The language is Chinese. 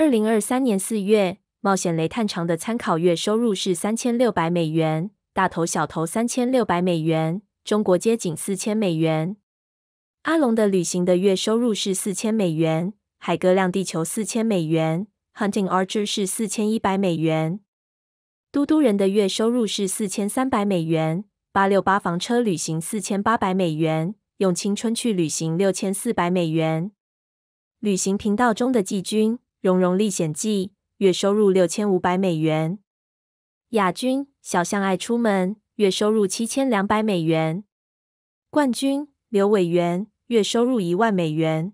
二零二三年四月，冒险雷探长的参考月收入是三千六百美元，大头小头三千六百美元，中国街近四千美元。阿龙的旅行的月收入是四千美元，海哥亮地球四千美元，Hunting Archer 是四千一百美元，嘟嘟人的月收入是四千三百美元，八六八房车旅行四千八百美元，用青春去旅行六千四百美元，旅行频道中的季军。《荣荣历险记月收入六千五百美元，亚军小象爱出门月收入七千两百美元，冠军刘伟元月收入一万美元。